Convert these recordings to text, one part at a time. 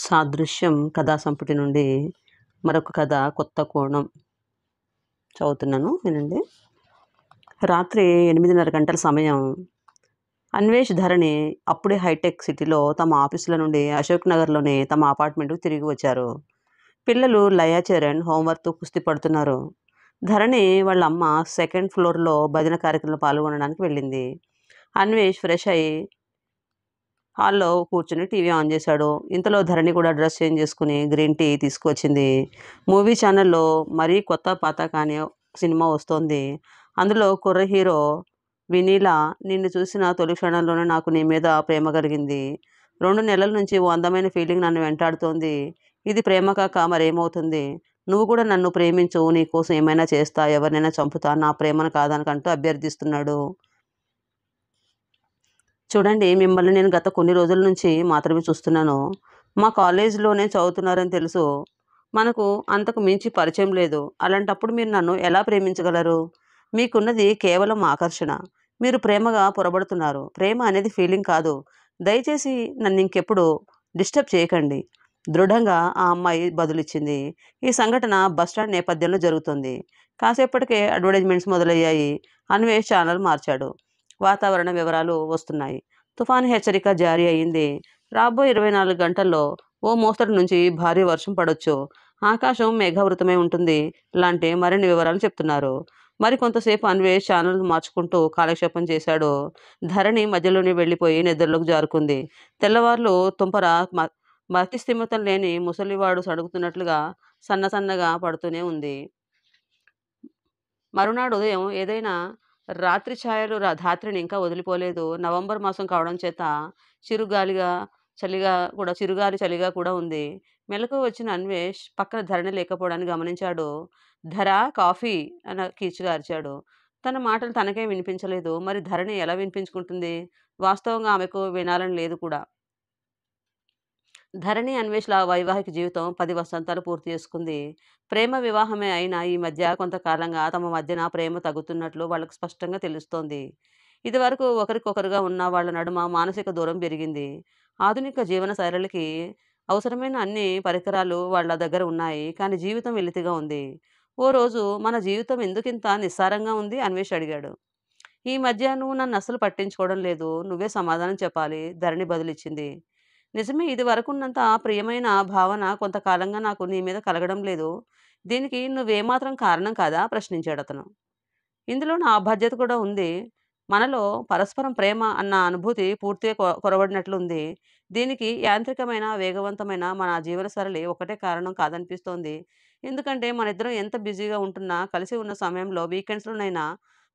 సాదృశ్యం కథా సంపుటి నుండి మరొక కథ కొత్త కోణం చదువుతున్నాను వినండి రాత్రి ఎనిమిదిన్నర గంటల సమయం అన్వేష్ ధరణి అప్పుడే హైటెక్ సిటీలో తమ ఆఫీసుల నుండి అశోక్ నగర్లోని తమ అపార్ట్మెంట్కు తిరిగి వచ్చారు పిల్లలు లయాచరణ్ హోంవర్క్తో కుస్తీ పడుతున్నారు ధరణి వాళ్ళ అమ్మ సెకండ్ ఫ్లోర్లో భజన కార్యక్రమంలో పాల్గొనడానికి వెళ్ళింది అన్వేష్ ఫ్రెష్ అయ్యి హాల్లో కూర్చుని టీవీ ఆన్ చేశాడు ఇంతలో ధరణి కూడా డ్రెస్ చేంజ్ చేసుకుని గ్రీన్ టీ తీసుకువచ్చింది మూవీ ఛానల్లో మరీ కొత్త పాత కానీ సినిమా వస్తోంది అందులో కుర్ర హీరో వినీల నిన్ను చూసిన తొలి క్షణంలోనే నాకు నీ మీద ప్రేమ కలిగింది రెండు నెలల నుంచి ఓ అందమైన ఫీలింగ్ నన్ను వెంటాడుతోంది ఇది ప్రేమ కాక మరేమవుతుంది నువ్వు కూడా నన్ను ప్రేమించు నీకోసం ఏమైనా చేస్తా ఎవరినైనా చంపుతా నా ప్రేమను కాదనకంటూ అభ్యర్థిస్తున్నాడు చూడండి మిమ్మల్ని నేను గత కొన్ని రోజుల నుంచి మాత్రమే చూస్తున్నాను మా కాలేజీలోనే చదువుతున్నారని తెలుసు మనకు అంతకు మించి పరిచయం లేదు అలాంటప్పుడు మీరు నన్ను ఎలా ప్రేమించగలరు మీకున్నది కేవలం ఆకర్షణ మీరు ప్రేమగా పొరబడుతున్నారు ప్రేమ అనేది ఫీలింగ్ కాదు దయచేసి నన్ను ఇంకెప్పుడు డిస్టర్బ్ చేయకండి దృఢంగా ఆ అమ్మాయి బదులిచ్చింది ఈ సంఘటన బస్టాండ్ నేపథ్యంలో జరుగుతుంది కాసేపటికే అడ్వర్టైజ్మెంట్స్ మొదలయ్యాయి అన్వేష్ ఛానల్ మార్చాడు వాతావరణ వివరాలు వస్తున్నాయి తుఫాను హెచ్చరిక జారీ అయింది రాబోయే ఇరవై నాలుగు గంటల్లో ఓ మోస్తరు నుంచి భారీ వర్షం పడవచ్చు ఆకాశం మేఘావృతమై ఉంటుంది లాంటి మరిన్ని వివరాలు చెప్తున్నారు మరికొంతసేపు అన్వే ఛానల్ మార్చుకుంటూ కాలక్షేపం చేశాడు ధరణి మధ్యలోనే వెళ్ళిపోయి నిద్రలోకి జారుకుంది తెల్లవార్లు తుంపర మతి స్థిమితం లేని ముసలివాడు సడుగుతున్నట్లుగా సన్న సన్నగా పడుతూనే ఉంది మరునాడు ఉదయం ఏదైనా రాత్రి ఛాయలు ధాత్రిని ఇంకా వదిలిపోలేదు నవంబర్ మాసం కావడం చేత చిరుగాలిగా చలిగా కూడా చిరుగాలి చలిగా కూడా ఉంది మెలకు వచ్చిన అన్వేష్ పక్కన ధరణి లేకపోవడాన్ని గమనించాడు ధర కాఫీ అని అరిచాడు తన మాటలు తనకే వినిపించలేదు మరి ధరణి ఎలా వినిపించుకుంటుంది వాస్తవంగా ఆమెకు వినాలని లేదు కూడా ధరణి అన్వేషుల వైవాహిక జీవితం పది వసంతాలు పూర్తి చేసుకుంది ప్రేమ వివాహమే అయినా ఈ మధ్య కొంతకాలంగా తమ మధ్యన ప్రేమ తగ్గుతున్నట్లు వాళ్ళకు స్పష్టంగా తెలుస్తోంది ఇదివరకు ఒకరికొకరుగా ఉన్న వాళ్ళ నడుమ మానసిక దూరం పెరిగింది ఆధునిక జీవన శైలికి అవసరమైన అన్ని పరికరాలు వాళ్ళ దగ్గర ఉన్నాయి కానీ జీవితం వెలితిగా ఉంది ఓ రోజు మన జీవితం ఎందుకింత నిస్సారంగా ఉంది అన్వేష్ అడిగాడు ఈ మధ్య నువ్వు నన్ను అస్సలు పట్టించుకోవడం లేదు నువ్వే సమాధానం చెప్పాలి ధరణి బదులిచ్చింది నిజమే ఇది వరకున్నంత ప్రియమైన భావన కొంతకాలంగా నాకు నీ మీద కలగడం లేదు దీనికి నువ్వేమాత్రం కారణం కాదా ప్రశ్నించాడు అతను ఇందులో నా బాధ్యత కూడా ఉంది మనలో పరస్పరం ప్రేమ అన్న అనుభూతి పూర్తిగా కొరబడినట్లుంది దీనికి యాంత్రికమైన వేగవంతమైన మన జీవన సరళి ఒకటే కారణం కాదనిపిస్తోంది ఎందుకంటే మన ఇద్దరం ఎంత బిజీగా ఉంటున్నా కలిసి ఉన్న సమయంలో వీకెండ్స్లోనైనా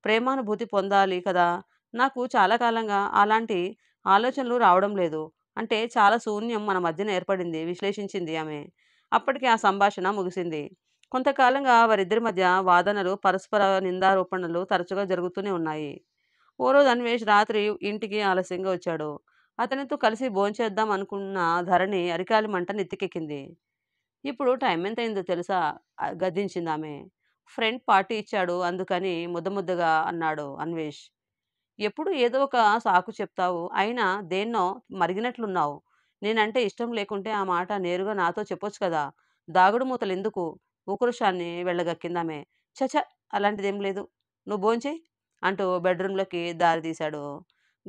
ప్రేమానుభూతి పొందాలి కదా నాకు చాలా కాలంగా అలాంటి ఆలోచనలు రావడం లేదు అంటే చాలా శూన్యం మన మధ్యన ఏర్పడింది విశ్లేషించింది ఆమె అప్పటికి ఆ సంభాషణ ముగిసింది కొంతకాలంగా వారిద్దరి మధ్య వాదనలు పరస్పర నిందారోపణలు తరచుగా జరుగుతూనే ఉన్నాయి ఓ రోజు అన్వేష్ రాత్రి ఇంటికి ఆలస్యంగా వచ్చాడు అతనితో కలిసి భోంచేద్దాం అనుకున్న ధరణి అరికాలి మంట నెత్తికెక్కింది ఇప్పుడు టైం ఎంత అయిందో తెలుసా గద్దించింది ఆమె ఫ్రెండ్ పార్టీ ఇచ్చాడు అందుకని ముద్దముద్దగా అన్నాడు అన్వేష్ ఎప్పుడు ఏదో ఒక సాకు చెప్తావు అయినా దేన్నో మరిగినట్లున్నావు నేనంటే ఇష్టం లేకుంటే ఆ మాట నేరుగా నాతో చెప్పొచ్చు కదా దాగుడు మూతలు ఎందుకు ఉకృషాన్ని వెళ్ళగక్కిందామే చచ అలాంటిదేం లేదు నువ్వు భోంచే అంటూ బెడ్రూమ్లోకి దారి తీశాడు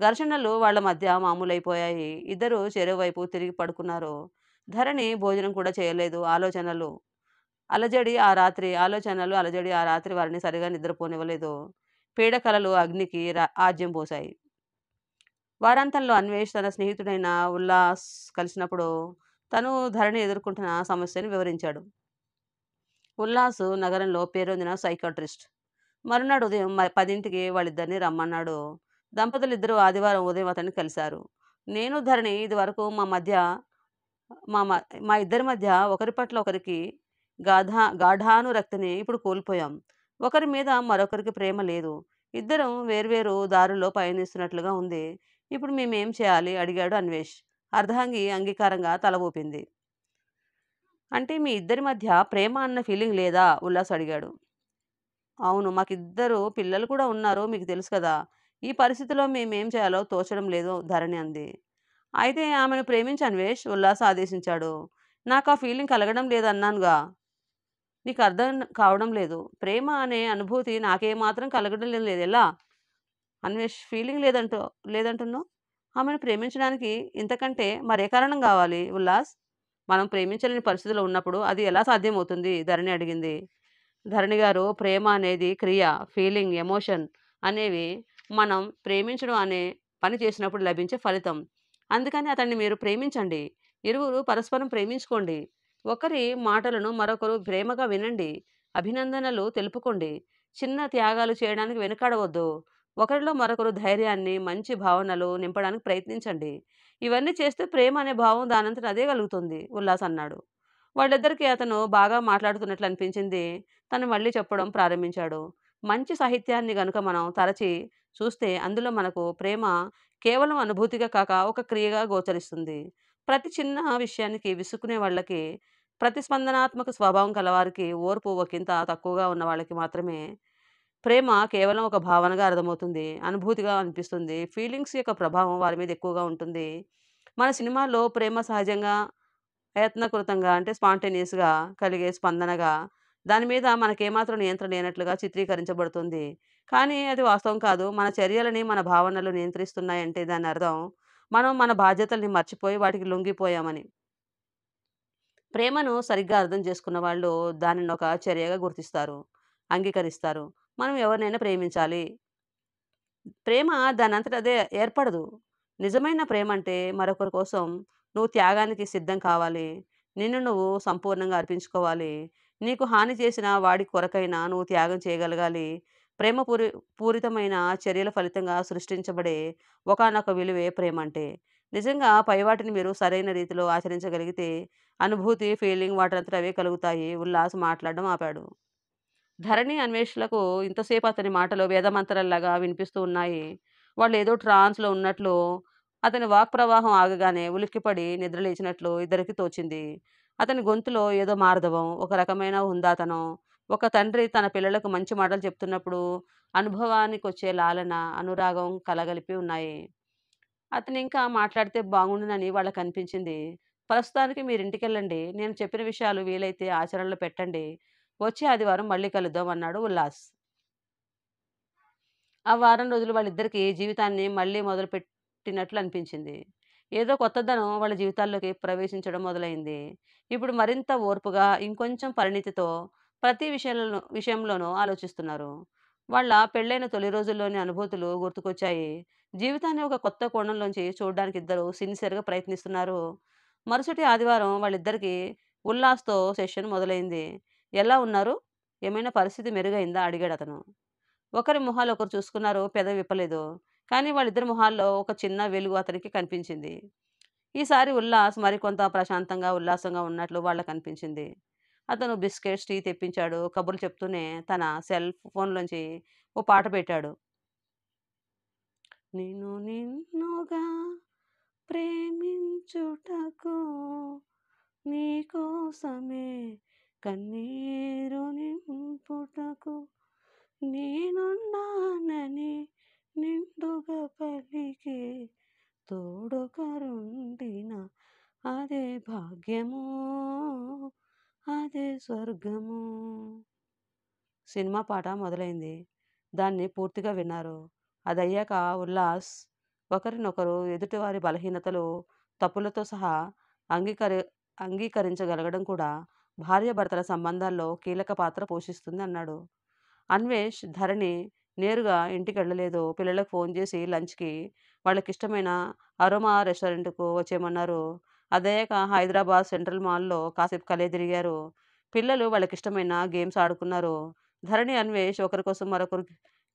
ఘర్షణలు వాళ్ళ మధ్య మామూలైపోయాయి ఇద్దరు చెరువువైపు తిరిగి పడుకున్నారు ధరణి భోజనం కూడా చేయలేదు ఆలోచనలు అలజడి ఆ రాత్రి ఆలోచనలు అలజడి ఆ రాత్రి వారిని సరిగా నిద్రపోనివ్వలేదు పీడకలలు అగ్నికి ఆజ్యం పోశాయి వారాంతంలో అన్వేష్ తన స్నేహితుడైన ఉల్లాస్ కలిసినప్పుడు తను ధరణి ఎదుర్కొంటున్న సమస్యను వివరించాడు ఉల్లాస్ నగరంలో పేరొందిన సైకాట్రిస్ట్ మరునాడు ఉదయం పదింటికి వాళ్ళిద్దరిని రమ్మన్నాడు దంపతులు ఇద్దరు ఆదివారం ఉదయం అతన్ని కలిశారు నేను ధరణి ఇది వరకు మా మధ్య మా మా ఇద్దరి మధ్య ఒకరి పట్ల ఒకరికి గాఢా గాఢాను రక్తిని ఇప్పుడు కోల్పోయాం ఒకరి మీద మరొకరికి ప్రేమ లేదు ఇద్దరం వేర్వేరు దారుల్లో పయనిస్తున్నట్లుగా ఉంది ఇప్పుడు మేమేం చేయాలి అడిగాడు అన్వేష్ అర్ధాంగి అంగీకారంగా తల ఊపింది అంటే మీ ఇద్దరి మధ్య ప్రేమ అన్న ఫీలింగ్ లేదా ఉల్లాస్ అడిగాడు అవును మాకిద్దరు పిల్లలు కూడా ఉన్నారు మీకు తెలుసు కదా ఈ పరిస్థితిలో మేమేం చేయాలో తోచడం లేదు ధరణి అంది అయితే ఆమెను ప్రేమించి అన్వేష్ ఉల్లాస్ ఆదేశించాడు నాకు ఆ ఫీలింగ్ కలగడం లేదన్నానుగా నీకు అర్థం కావడం లేదు ప్రేమ అనే అనుభూతి నాకే మాత్రం కలగడం లేదు ఎలా అన్వేష్ ఫీలింగ్ లేదంటు లేదంటున్నావు ఆమెను ప్రేమించడానికి ఇంతకంటే మరే కారణం కావాలి ఉల్లాస్ మనం ప్రేమించలేని పరిస్థితిలో ఉన్నప్పుడు అది ఎలా సాధ్యమవుతుంది ధరణి అడిగింది ధరణి గారు ప్రేమ అనేది క్రియ ఫీలింగ్ ఎమోషన్ అనేవి మనం ప్రేమించడం అనే పని చేసినప్పుడు లభించే ఫలితం అందుకని అతన్ని మీరు ప్రేమించండి ఇరువురు పరస్పరం ప్రేమించుకోండి ఒకరి మాటలను మరొకరు ప్రేమగా వినండి అభినందనలు తెలుపుకోండి చిన్న త్యాగాలు చేయడానికి వెనుకాడవద్దు ఒకరిలో మరొకరు ధైర్యాన్ని మంచి భావనలు నింపడానికి ప్రయత్నించండి ఇవన్నీ చేస్తే ప్రేమ అనే భావం దానంతట అదే కలుగుతుంది ఉల్లాస్ అన్నాడు వాళ్ళిద్దరికీ అతను బాగా మాట్లాడుతున్నట్లు అనిపించింది తను మళ్ళీ చెప్పడం ప్రారంభించాడు మంచి సాహిత్యాన్ని గనుక మనం తరచి చూస్తే అందులో మనకు ప్రేమ కేవలం అనుభూతిగా కాక ఒక క్రియగా గోచరిస్తుంది ప్రతి చిన్న విషయానికి విసుక్కునే వాళ్ళకి ప్రతిస్పందనాత్మక స్వభావం కలవారికి ఓర్పు ఒకంత తక్కువగా ఉన్న వాళ్ళకి మాత్రమే ప్రేమ కేవలం ఒక భావనగా అర్థమవుతుంది అనుభూతిగా అనిపిస్తుంది ఫీలింగ్స్ యొక్క ప్రభావం వారి మీద ఎక్కువగా ఉంటుంది మన సినిమాల్లో ప్రేమ సహజంగా ప్రయత్నకృతంగా అంటే స్పాంటేనియస్గా కలిగే స్పందనగా దాని మీద మనకేమాత్రం నియంత్రణ లేనట్లుగా చిత్రీకరించబడుతుంది కానీ అది వాస్తవం కాదు మన చర్యలని మన భావనలు నియంత్రిస్తున్నాయంటే దాని అర్థం మనం మన బాధ్యతల్ని మర్చిపోయి వాటికి లొంగిపోయామని ప్రేమను సరిగ్గా అర్థం చేసుకున్న వాళ్ళు దానిని ఒక చర్యగా గుర్తిస్తారు అంగీకరిస్తారు మనం ఎవరినైనా ప్రేమించాలి ప్రేమ దానంతట అదే ఏర్పడదు నిజమైన ప్రేమ అంటే మరొకరి కోసం నువ్వు త్యాగానికి సిద్ధం కావాలి నిన్ను నువ్వు సంపూర్ణంగా అర్పించుకోవాలి నీకు హాని చేసిన వాడి కొరకైనా నువ్వు త్యాగం చేయగలగాలి ప్రేమ పూరి పూరితమైన చర్యల ఫలితంగా సృష్టించబడే ఒకనొక విలువే ప్రేమ అంటే నిజంగా పైవాటిని మీరు సరైన రీతిలో ఆచరించగలిగితే అనుభూతి ఫీలింగ్ వాటంతా అవే కలుగుతాయి ఉల్లాస్ మాట్లాడడం ఆపాడు ధరణి అన్వేషణలకు ఇంతసేపు అతని మాటలు వేదమంతరల్లాగా వినిపిస్తూ ఉన్నాయి వాళ్ళు ఏదో ట్రాన్స్లో ఉన్నట్లు అతని వాక్ ప్రవాహం ఆగగానే ఉలిక్కిపడి నిద్రలేచినట్లు ఇద్దరికి తోచింది అతని గొంతులో ఏదో మార్ధవం ఒక రకమైన హుందాతనం ఒక తండ్రి తన పిల్లలకు మంచి మాటలు చెప్తున్నప్పుడు అనుభవానికి వచ్చే లాలన అనురాగం కలగలిపి ఉన్నాయి అతను ఇంకా మాట్లాడితే బాగుండునని వాళ్ళకు అనిపించింది ప్రస్తుతానికి మీరు ఇంటికి వెళ్ళండి నేను చెప్పిన విషయాలు వీలైతే ఆచరణలో పెట్టండి వచ్చే ఆదివారం మళ్ళీ కలుద్దాం అన్నాడు ఉల్లాస్ ఆ వారం రోజులు వాళ్ళిద్దరికి జీవితాన్ని మళ్ళీ మొదలుపెట్టినట్లు అనిపించింది ఏదో కొత్తదనం వాళ్ళ జీవితాల్లోకి ప్రవేశించడం మొదలైంది ఇప్పుడు మరింత ఓర్పుగా ఇంకొంచెం పరిణితితో ప్రతి విషయంలో విషయంలోనూ ఆలోచిస్తున్నారు వాళ్ళ పెళ్ళైన తొలి రోజుల్లోని అనుభూతులు గుర్తుకొచ్చాయి జీవితాన్ని ఒక కొత్త కోణంలోంచి చూడడానికి ఇద్దరు సిన్సియర్గా ప్రయత్నిస్తున్నారు మరుసటి ఆదివారం వాళ్ళిద్దరికీ ఉల్లాస్తో సెషన్ మొదలైంది ఎలా ఉన్నారు ఏమైనా పరిస్థితి మెరుగైందా అడిగాడు అతను ఒకరి మొహాలు ఒకరు చూసుకున్నారు పెద విప్పలేదు కానీ వాళ్ళిద్దరి మొహాల్లో ఒక చిన్న వెలుగు అతనికి కనిపించింది ఈసారి ఉల్లాస్ మరికొంత ప్రశాంతంగా ఉల్లాసంగా ఉన్నట్లు వాళ్ళకు కనిపించింది అతను బిస్కెట్స్ టీ తెప్పించాడు కబుర్లు చెప్తూనే తన సెల్ ఫోన్లోంచి ఓ పాట పెట్టాడు నేను నిన్నుగా ప్రేమించుటకు నీకోసమే కన్నీరు నింపుటకు నేనున్నానని నిండుగా పలికి తోడుకరుండిన అదే భాగ్యము అదే స్వర్గము సినిమా పాట మొదలైంది దాన్ని పూర్తిగా విన్నారు అది అయ్యాక ఉల్లాస్ ఒకరినొకరు ఎదుటివారి బలహీనతలు తప్పులతో సహా అంగీకరి అంగీకరించగలగడం కూడా భార్యాభర్తల సంబంధాల్లో కీలక పాత్ర పోషిస్తుంది అన్నాడు అన్వేష్ ధరణి నేరుగా ఇంటికి వెళ్ళలేదు పిల్లలకు ఫోన్ చేసి లంచ్కి వాళ్ళకి ఇష్టమైన అరోమా రెస్టారెంట్కు వచ్చేయమన్నారు అదయ్యాక హైదరాబాద్ సెంట్రల్ మాల్లో కాసేపు కలే తిరిగారు పిల్లలు వాళ్ళకి ఇష్టమైన గేమ్స్ ఆడుకున్నారు ధరణి అన్వేష్ ఒకరి కోసం మరొకరు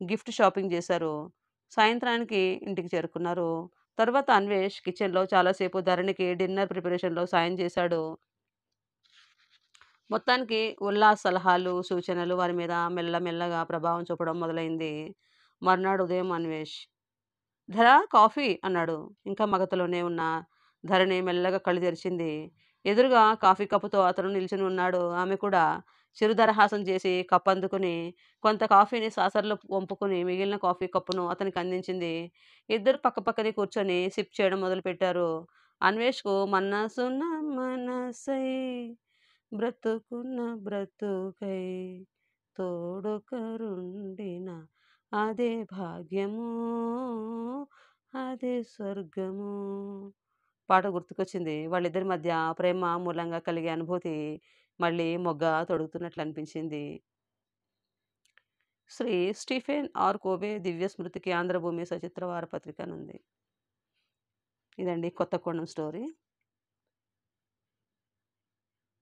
గిఫ్ట్ షాపింగ్ చేశారు సాయంత్రానికి ఇంటికి చేరుకున్నారు తర్వాత అన్వేష్ కిచెన్లో చాలాసేపు ధరణికి డిన్నర్ ప్రిపరేషన్లో సాయం చేశాడు మొత్తానికి ఉల్లాస్ సలహాలు సూచనలు వారి మీద మెల్లమెల్లగా ప్రభావం చూపడం మొదలైంది మర్నాడు ఉదయం అన్వేష్ ధర కాఫీ అన్నాడు ఇంకా మగతలోనే ఉన్న ధరణి మెల్లగా కళ్ళు తెరిచింది ఎదురుగా కాఫీ కప్పుతో అతను నిల్చుని ఉన్నాడు ఆమె కూడా చిరుదరహాసం చేసి కప్ అందుకుని కొంత కాఫీని సాసర్లో వంపుకుని మిగిలిన కాఫీ కప్పును అతనికి అందించింది ఇద్దరు పక్కపక్కనే కూర్చొని సిప్ చేయడం మొదలుపెట్టారు అన్వేష్కు మనసున మనసై బ్రతుకున్న బ్రతుకై తోడుకరుండిన అదే భాగ్యము అదే స్వర్గము పాట గుర్తుకొచ్చింది వాళ్ళిద్దరి మధ్య ప్రేమ మూలంగా కలిగే అనుభూతి మళ్ళీ మొగ్గ తొడుగుతున్నట్లు అనిపించింది శ్రీ స్టీఫెన్ ఆర్ కోబే దివ్య స్మృతికి ఆంధ్రభూమి సచిత్ర వారపత్రిక అని ఉంది ఇదండి కొత్త కోణం స్టోరీ